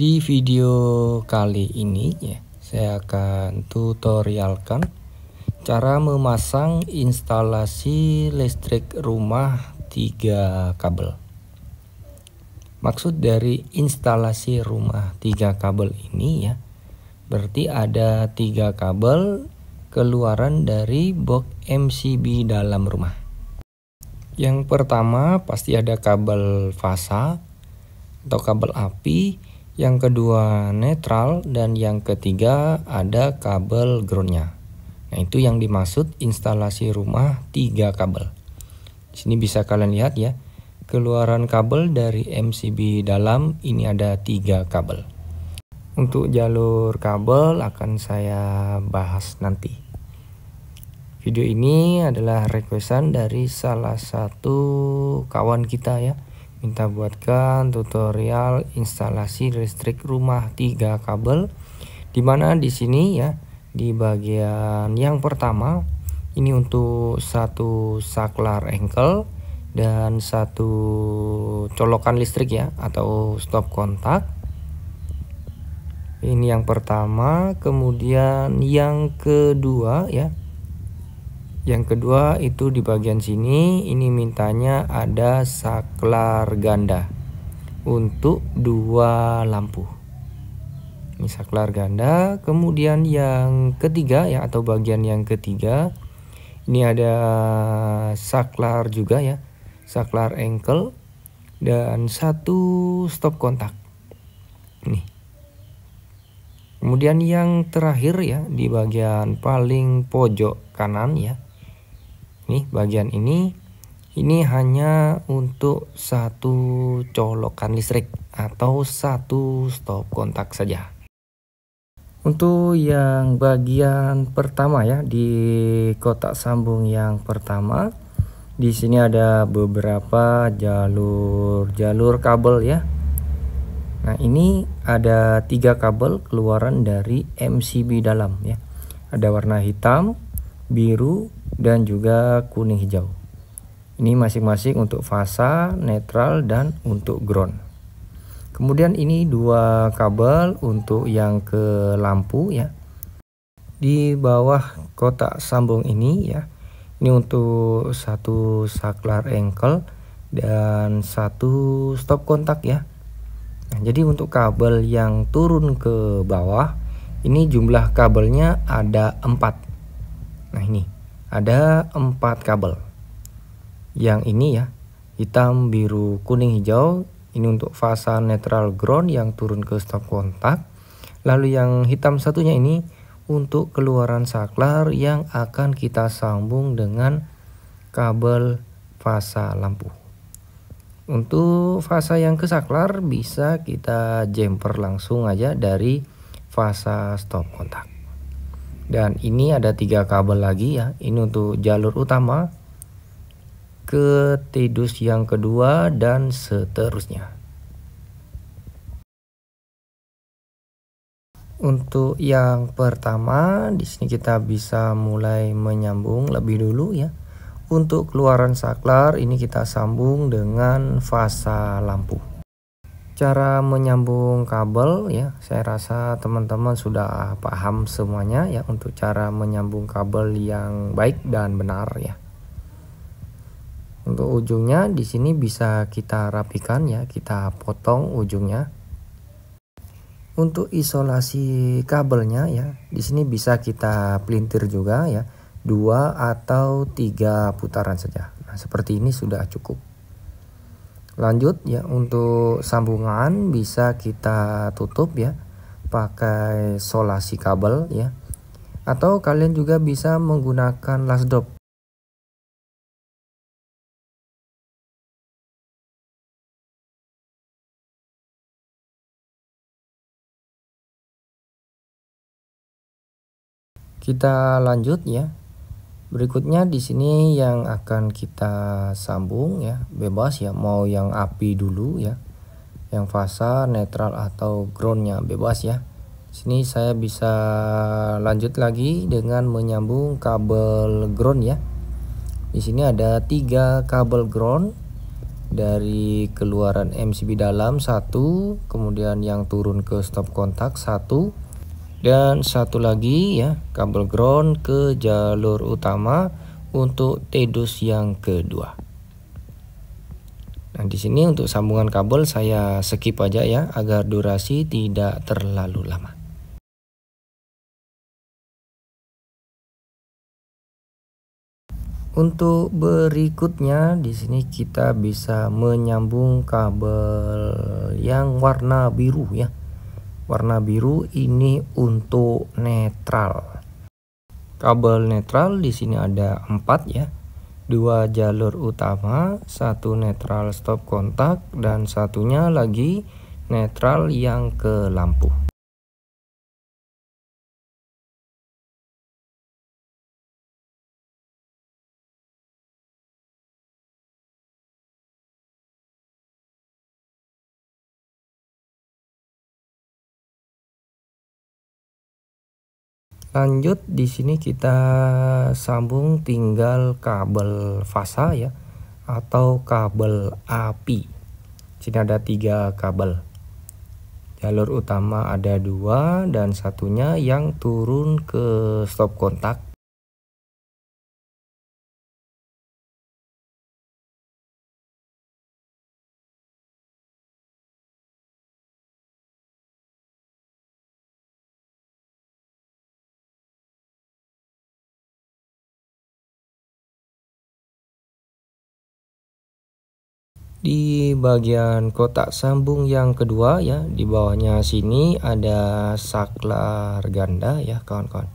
Di video kali ini ya, saya akan tutorialkan cara memasang instalasi listrik rumah tiga kabel. Maksud dari instalasi rumah tiga kabel ini ya, berarti ada tiga kabel keluaran dari box MCB dalam rumah. Yang pertama pasti ada kabel fasa atau kabel api yang kedua netral, dan yang ketiga ada kabel groundnya. Nah itu yang dimaksud instalasi rumah tiga kabel. Di sini bisa kalian lihat ya, keluaran kabel dari MCB dalam ini ada tiga kabel. Untuk jalur kabel akan saya bahas nanti. Video ini adalah requestan dari salah satu kawan kita ya minta buatkan tutorial instalasi listrik rumah 3 kabel dimana di sini ya di bagian yang pertama ini untuk satu saklar engkel dan satu colokan listrik ya atau stop kontak ini yang pertama kemudian yang kedua ya yang kedua itu di bagian sini ini mintanya ada saklar ganda untuk dua lampu. Ini saklar ganda. Kemudian yang ketiga ya atau bagian yang ketiga ini ada saklar juga ya. Saklar engkel dan satu stop kontak. Nih. Kemudian yang terakhir ya di bagian paling pojok kanan ya nih bagian ini ini hanya untuk satu colokan listrik atau satu stop kontak saja untuk yang bagian pertama ya di kotak sambung yang pertama di sini ada beberapa jalur-jalur kabel ya Nah ini ada tiga kabel keluaran dari MCB dalam ya. Ada warna hitam, biru, dan juga kuning hijau. Ini masing-masing untuk fasa, netral, dan untuk ground. Kemudian ini dua kabel untuk yang ke lampu ya. Di bawah kotak sambung ini ya. Ini untuk satu saklar engkel dan satu stop kontak ya. Nah, jadi untuk kabel yang turun ke bawah ini jumlah kabelnya ada empat. Nah, ini ada empat kabel yang ini ya hitam biru kuning hijau ini untuk fasa netral ground yang turun ke stop kontak lalu yang hitam satunya ini untuk keluaran saklar yang akan kita sambung dengan kabel fasa lampu untuk fasa yang ke saklar bisa kita jumper langsung aja dari fasa stop kontak dan ini ada tiga kabel lagi ya ini untuk jalur utama ke tidus yang kedua dan seterusnya Untuk yang pertama, di sini kita bisa mulai menyambung lebih dulu ya. Untuk keluaran saklar ini kita sambung dengan fasa lampu cara menyambung kabel ya saya rasa teman-teman sudah paham semuanya ya untuk cara menyambung kabel yang baik dan benar ya untuk ujungnya di sini bisa kita rapikan ya kita potong ujungnya untuk isolasi kabelnya ya di sini bisa kita pelintir juga ya dua atau tiga putaran saja nah seperti ini sudah cukup lanjut ya untuk sambungan bisa kita tutup ya pakai solasi kabel ya atau kalian juga bisa menggunakan drop kita lanjut ya Berikutnya di sini yang akan kita sambung ya, bebas ya, mau yang api dulu ya. Yang fasa, netral atau groundnya bebas ya. Sini saya bisa lanjut lagi dengan menyambung kabel ground ya. Di sini ada tiga kabel ground dari keluaran MCB dalam satu, kemudian yang turun ke stop kontak satu dan satu lagi ya kabel ground ke jalur utama untuk tedus yang kedua. Nah, di sini untuk sambungan kabel saya skip aja ya agar durasi tidak terlalu lama. Untuk berikutnya di sini kita bisa menyambung kabel yang warna biru ya warna biru ini untuk netral kabel netral di sini ada empat ya dua jalur utama satu netral stop kontak dan satunya lagi netral yang ke lampu lanjut di sini kita sambung tinggal kabel fasa ya atau kabel api sini ada tiga kabel jalur utama ada dua dan satunya yang turun ke stop kontak Di bagian kotak sambung yang kedua ya, di bawahnya sini ada saklar ganda ya kawan-kawan.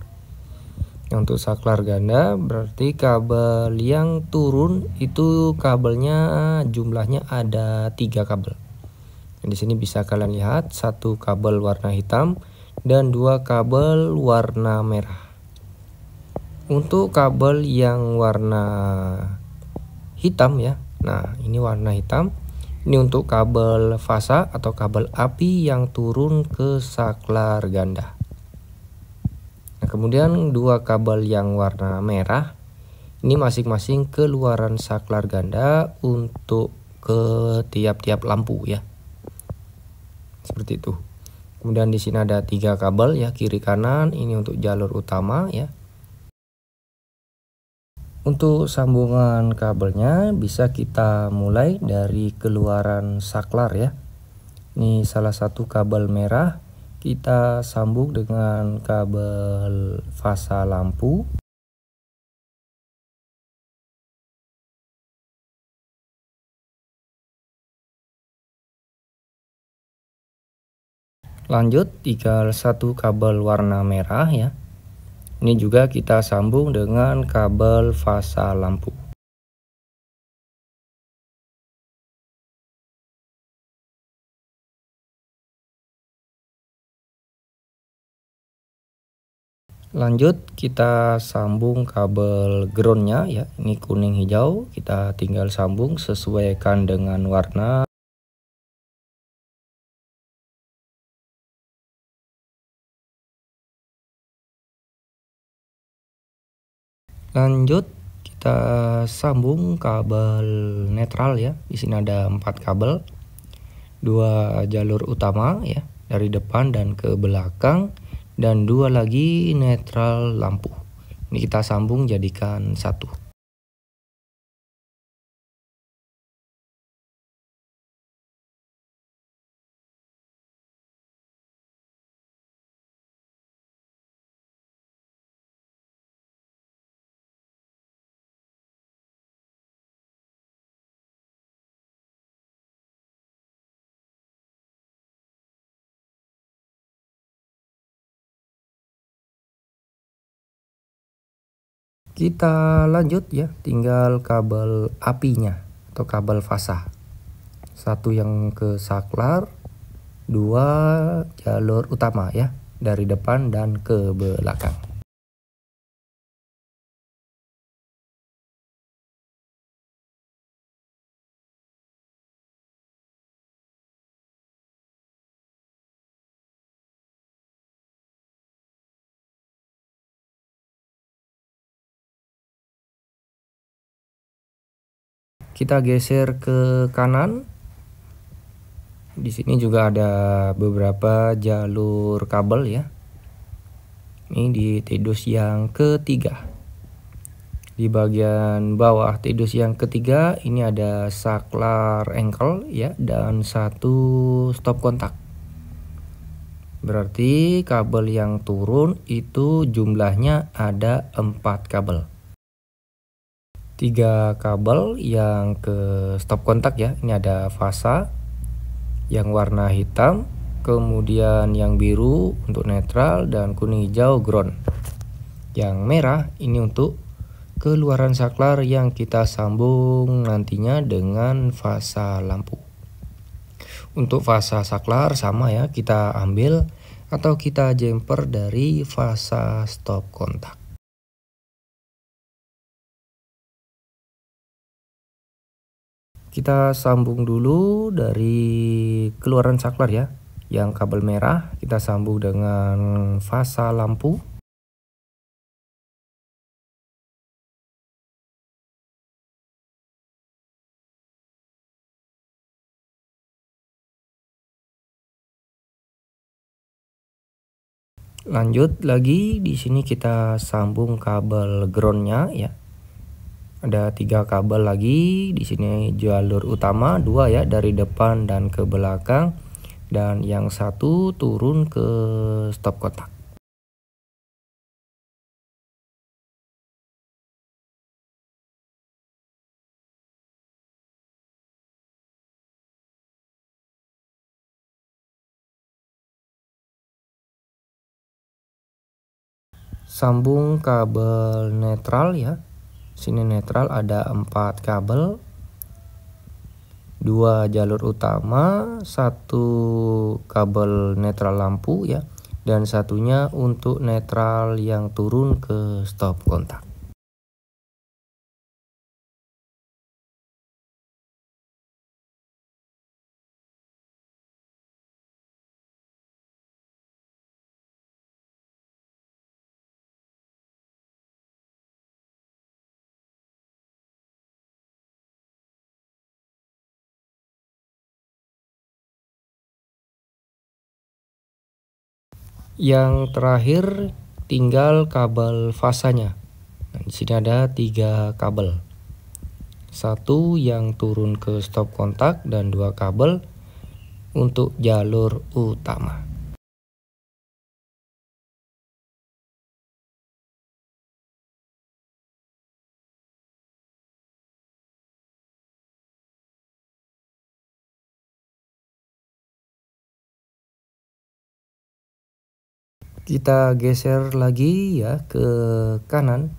Untuk saklar ganda berarti kabel yang turun itu kabelnya jumlahnya ada tiga kabel. Nah, di sini bisa kalian lihat satu kabel warna hitam dan dua kabel warna merah untuk kabel yang warna hitam ya Nah, ini warna hitam. Ini untuk kabel fasa atau kabel api yang turun ke saklar ganda. Nah, kemudian dua kabel yang warna merah ini masing-masing keluaran saklar ganda untuk ke tiap-tiap lampu ya. Seperti itu. Kemudian di sini ada tiga kabel ya kiri kanan ini untuk jalur utama ya. Untuk sambungan kabelnya bisa kita mulai dari keluaran saklar ya. Ini salah satu kabel merah kita sambung dengan kabel fasa lampu. Lanjut tinggal satu kabel warna merah ya ini juga kita sambung dengan kabel fasa lampu. Lanjut kita sambung kabel groundnya ya. Ini kuning hijau, kita tinggal sambung sesuaikan dengan warna lanjut kita sambung kabel netral ya di sini ada empat kabel dua jalur utama ya dari depan dan ke belakang dan dua lagi netral lampu ini kita sambung jadikan satu Kita lanjut ya, tinggal kabel apinya atau kabel fasa. Satu yang ke saklar, dua jalur utama ya, dari depan dan ke belakang. Kita geser ke kanan. Di sini juga ada beberapa jalur kabel ya. Ini di tidus yang ketiga. Di bagian bawah tidus yang ketiga ini ada saklar engkel ya dan satu stop kontak. Berarti kabel yang turun itu jumlahnya ada empat kabel tiga kabel yang ke stop kontak ya ini ada fasa yang warna hitam kemudian yang biru untuk netral dan kuning hijau ground yang merah ini untuk keluaran saklar yang kita sambung nantinya dengan fasa lampu untuk fasa saklar sama ya kita ambil atau kita jumper dari fasa stop kontak kita sambung dulu dari keluaran saklar ya yang kabel merah kita sambung dengan fasa lampu lanjut lagi di sini kita sambung kabel groundnya ya ada tiga kabel lagi di sini jalur utama dua ya dari depan dan ke belakang dan yang satu turun ke stop kotak sambung kabel netral ya sini netral ada empat kabel dua jalur utama satu kabel netral lampu ya dan satunya untuk netral yang turun ke stop kontak Yang terakhir tinggal kabel fasanya. Nah, di sini ada tiga kabel. Satu yang turun ke stop kontak dan dua kabel untuk jalur utama. kita geser lagi ya ke kanan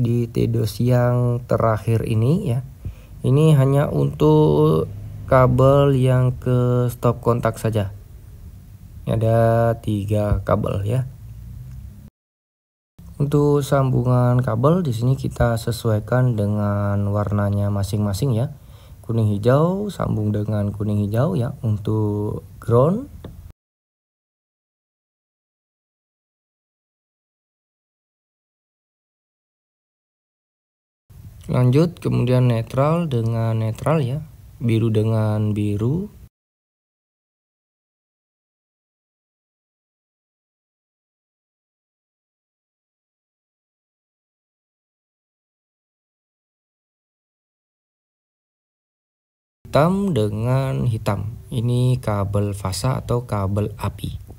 di tedos yang terakhir ini ya ini hanya untuk kabel yang ke stop kontak saja ada tiga kabel ya untuk sambungan kabel di sini kita sesuaikan dengan warnanya masing-masing ya kuning hijau sambung dengan kuning hijau ya untuk ground lanjut kemudian netral dengan netral ya biru dengan biru hitam dengan hitam ini kabel fasa atau kabel api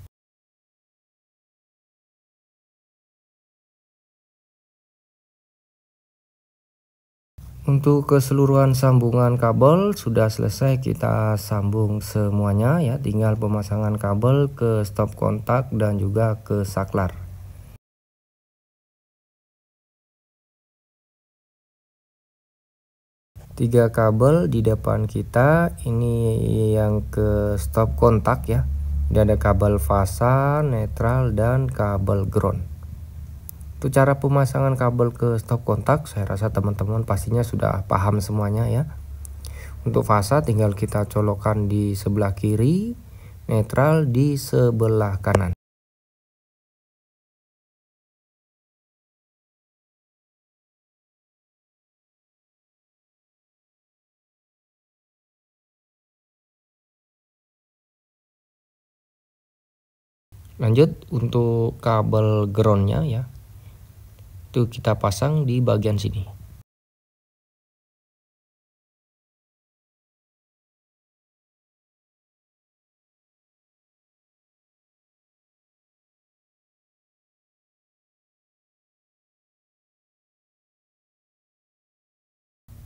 Untuk keseluruhan sambungan kabel sudah selesai kita sambung semuanya ya tinggal pemasangan kabel ke stop kontak dan juga ke saklar. Tiga kabel di depan kita ini yang ke stop kontak ya. Dan ada kabel fasa, netral dan kabel ground. Untuk cara pemasangan kabel ke stop kontak, saya rasa teman-teman pastinya sudah paham semuanya ya. Untuk fasa tinggal kita colokan di sebelah kiri, netral di sebelah kanan. lanjut untuk kabel groundnya ya Tuh kita pasang di bagian sini.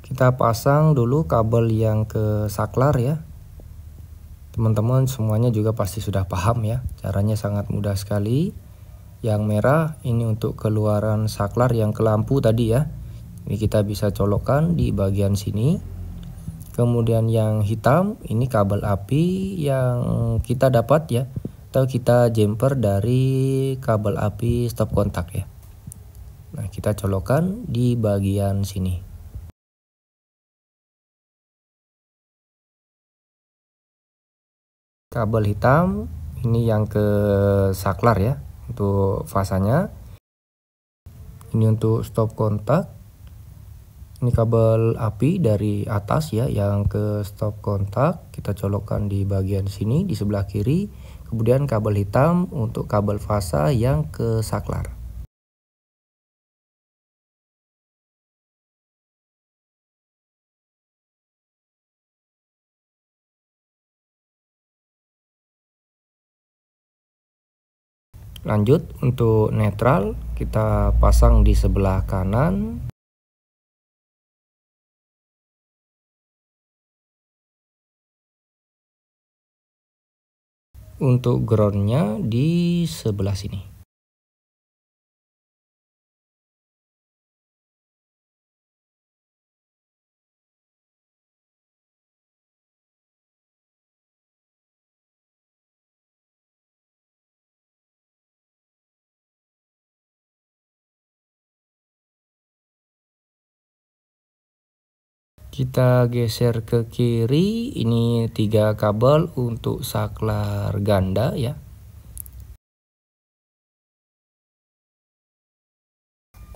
Kita pasang dulu kabel yang ke saklar ya. Teman-teman semuanya juga pasti sudah paham ya. Caranya sangat mudah sekali yang merah ini untuk keluaran saklar yang ke lampu tadi ya ini kita bisa colokkan di bagian sini kemudian yang hitam ini kabel api yang kita dapat ya atau kita jumper dari kabel api stop kontak ya nah kita colokkan di bagian sini kabel hitam ini yang ke saklar ya untuk fasanya ini untuk stop kontak ini kabel api dari atas ya yang ke stop kontak kita colokkan di bagian sini di sebelah kiri kemudian kabel hitam untuk kabel fasa yang ke saklar Lanjut untuk netral kita pasang di sebelah kanan. Untuk groundnya di sebelah sini. kita geser ke kiri ini tiga kabel untuk saklar ganda ya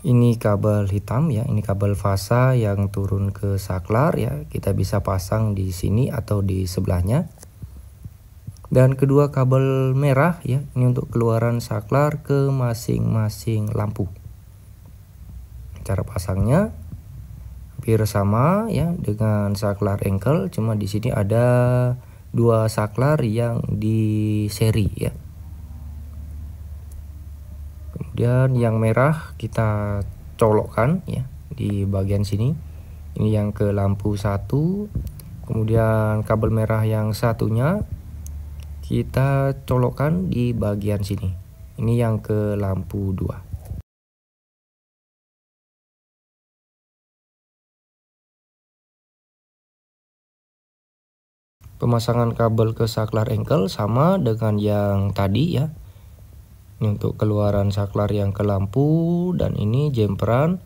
ini kabel hitam ya ini kabel fasa yang turun ke saklar ya kita bisa pasang di sini atau di sebelahnya dan kedua kabel merah ya ini untuk keluaran saklar ke masing-masing lampu cara pasangnya hampir sama ya dengan saklar engkel cuma di sini ada dua saklar yang di seri ya kemudian yang merah kita colokkan ya di bagian sini ini yang ke lampu satu kemudian kabel merah yang satunya kita colokkan di bagian sini ini yang ke lampu 2 pemasangan kabel ke saklar engkel sama dengan yang tadi ya ini untuk keluaran saklar yang ke lampu dan ini jemperan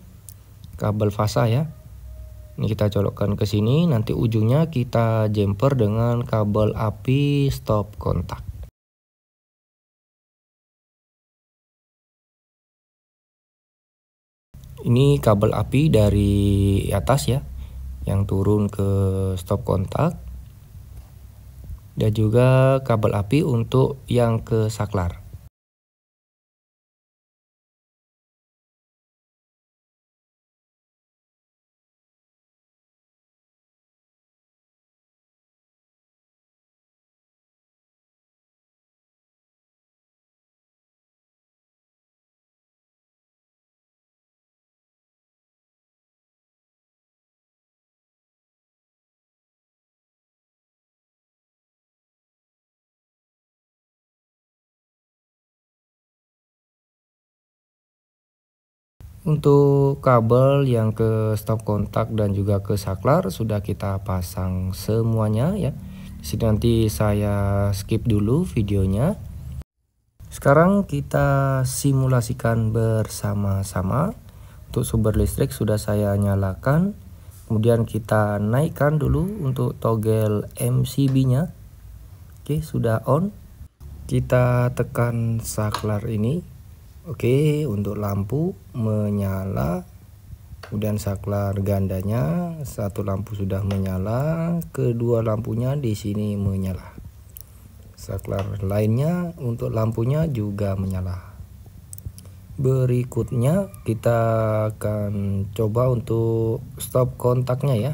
kabel fasa ya ini kita colokkan ke sini nanti ujungnya kita jemper dengan kabel api stop kontak ini kabel api dari atas ya yang turun ke stop kontak dan juga kabel api untuk yang ke saklar. Untuk kabel yang ke stop kontak dan juga ke saklar sudah kita pasang semuanya ya. Jadi nanti saya skip dulu videonya. Sekarang kita simulasikan bersama-sama. Untuk sumber listrik sudah saya nyalakan. Kemudian kita naikkan dulu untuk togel MCB-nya. Oke, sudah on. Kita tekan saklar ini Oke, untuk lampu menyala, kemudian saklar gandanya, satu lampu sudah menyala, kedua lampunya di sini menyala. Saklar lainnya untuk lampunya juga menyala. Berikutnya kita akan coba untuk stop kontaknya ya.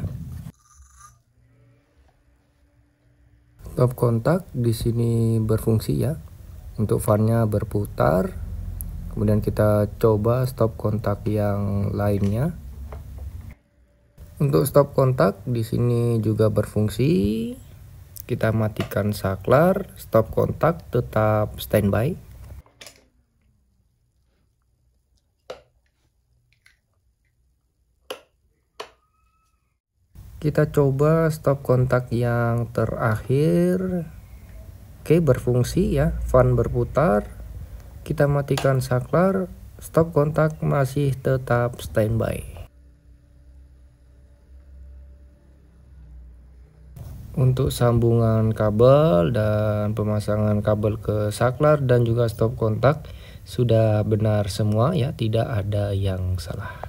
Stop kontak di sini berfungsi ya. Untuk fannya berputar, kemudian kita coba stop kontak yang lainnya untuk stop kontak di sini juga berfungsi kita matikan saklar stop kontak tetap standby kita coba stop kontak yang terakhir oke berfungsi ya fan berputar kita matikan saklar stop kontak masih tetap standby untuk sambungan kabel dan pemasangan kabel ke saklar dan juga stop kontak sudah benar semua ya tidak ada yang salah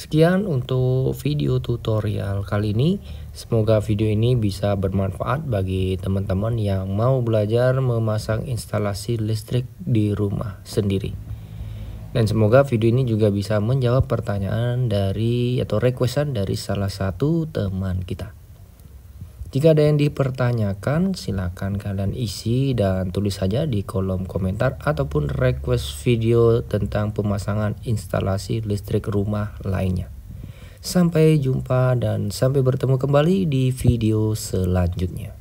Sekian untuk video tutorial kali ini. Semoga video ini bisa bermanfaat bagi teman-teman yang mau belajar memasang instalasi listrik di rumah sendiri. Dan semoga video ini juga bisa menjawab pertanyaan dari atau requestan dari salah satu teman kita. Jika ada yang dipertanyakan, silakan kalian isi dan tulis saja di kolom komentar ataupun request video tentang pemasangan instalasi listrik rumah lainnya. Sampai jumpa dan sampai bertemu kembali di video selanjutnya.